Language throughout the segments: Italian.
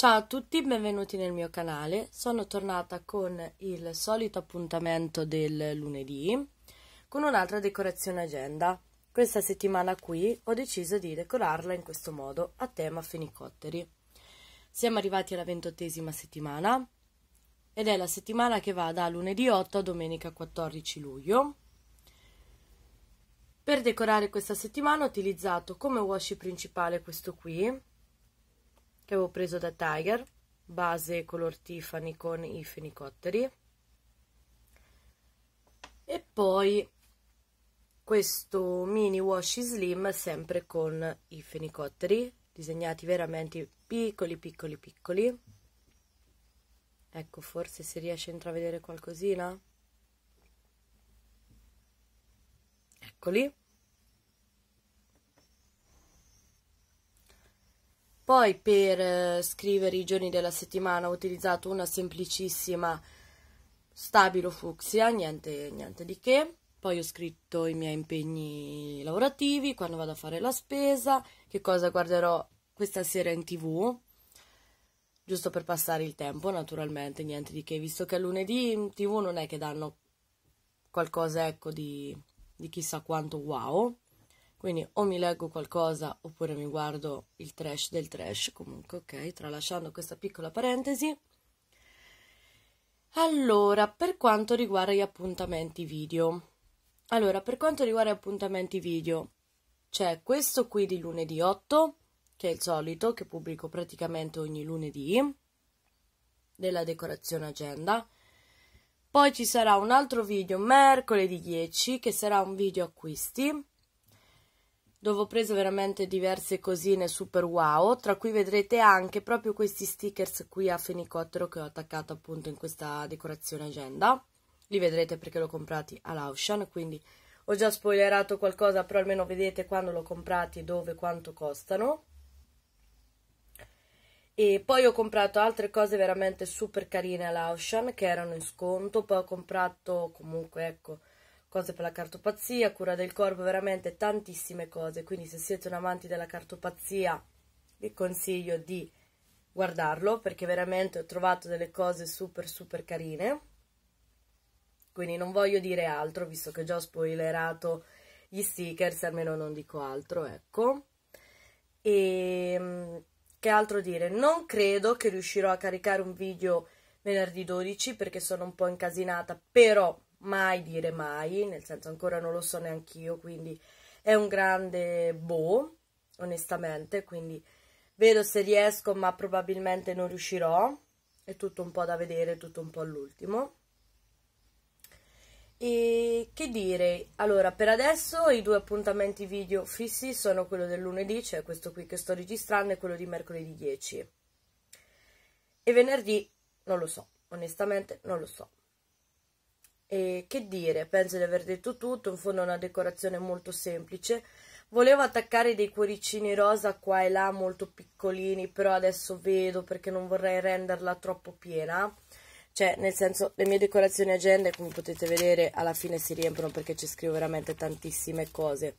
Ciao a tutti, benvenuti nel mio canale. Sono tornata con il solito appuntamento del lunedì con un'altra decorazione agenda. Questa settimana qui ho deciso di decorarla in questo modo a tema fenicotteri. Siamo arrivati alla ventottesima settimana ed è la settimana che va da lunedì 8 a domenica 14 luglio. Per decorare questa settimana ho utilizzato come washi principale questo qui, che avevo preso da Tiger, base color Tiffany con i fenicotteri. E poi questo mini washi slim sempre con i fenicotteri, disegnati veramente piccoli piccoli piccoli. Ecco, forse si riesce a intravedere qualcosina. Eccoli. Poi per eh, scrivere i giorni della settimana ho utilizzato una semplicissima stabilo fucsia, niente, niente di che. Poi ho scritto i miei impegni lavorativi, quando vado a fare la spesa, che cosa guarderò questa sera in tv, giusto per passare il tempo naturalmente, niente di che, visto che a lunedì in tv non è che danno qualcosa ecco di, di chissà quanto wow, quindi o mi leggo qualcosa oppure mi guardo il trash del trash, comunque ok, tralasciando questa piccola parentesi. Allora, per quanto riguarda gli appuntamenti video. Allora, per quanto riguarda gli appuntamenti video, c'è questo qui di lunedì 8, che è il solito, che pubblico praticamente ogni lunedì, della decorazione agenda. Poi ci sarà un altro video mercoledì 10, che sarà un video acquisti dove ho preso veramente diverse cosine super wow, tra cui vedrete anche proprio questi stickers qui a fenicottero che ho attaccato appunto in questa decorazione agenda, li vedrete perché l'ho comprati a quindi ho già spoilerato qualcosa, però almeno vedete quando l'ho comprati, dove, quanto costano. E poi ho comprato altre cose veramente super carine all'Auchan che erano in sconto, poi ho comprato comunque ecco cose per la cartopazia, cura del corpo, veramente tantissime cose. Quindi se siete un amante della cartopazia vi consiglio di guardarlo perché veramente ho trovato delle cose super super carine. Quindi non voglio dire altro visto che già ho spoilerato gli stickers, almeno non dico altro, ecco. E ehm, che altro dire? Non credo che riuscirò a caricare un video venerdì 12 perché sono un po' incasinata, però mai dire mai, nel senso ancora non lo so neanche io, quindi è un grande boh, onestamente, quindi vedo se riesco, ma probabilmente non riuscirò, è tutto un po' da vedere, tutto un po' all'ultimo. E che dire, allora per adesso i due appuntamenti video fissi sono quello del lunedì, cioè questo qui che sto registrando, e quello di mercoledì 10. E venerdì non lo so, onestamente non lo so e che dire, penso di aver detto tutto, in fondo è una decorazione molto semplice. Volevo attaccare dei cuoricini rosa qua e là molto piccolini, però adesso vedo perché non vorrei renderla troppo piena. Cioè, nel senso, le mie decorazioni agende, come potete vedere, alla fine si riempiono perché ci scrivo veramente tantissime cose.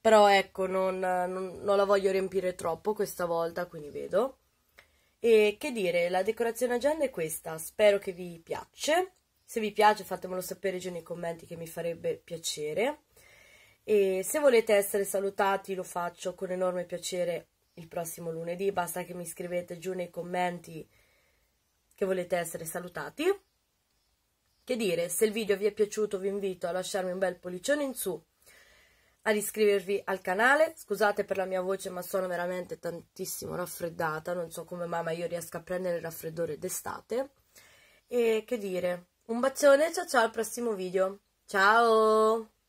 Però ecco, non, non, non la voglio riempire troppo questa volta, quindi vedo. E che dire, la decorazione agenda è questa, spero che vi piaccia. Se vi piace fatemelo sapere giù nei commenti che mi farebbe piacere. E se volete essere salutati lo faccio con enorme piacere il prossimo lunedì, basta che mi scrivete giù nei commenti che volete essere salutati. Che dire, se il video vi è piaciuto vi invito a lasciarmi un bel pollicione in su, ad iscrivervi al canale, scusate per la mia voce ma sono veramente tantissimo raffreddata, non so come mai ma io riesco a prendere il raffreddore d'estate. E che dire, un bacione, ciao ciao al prossimo video. Ciao!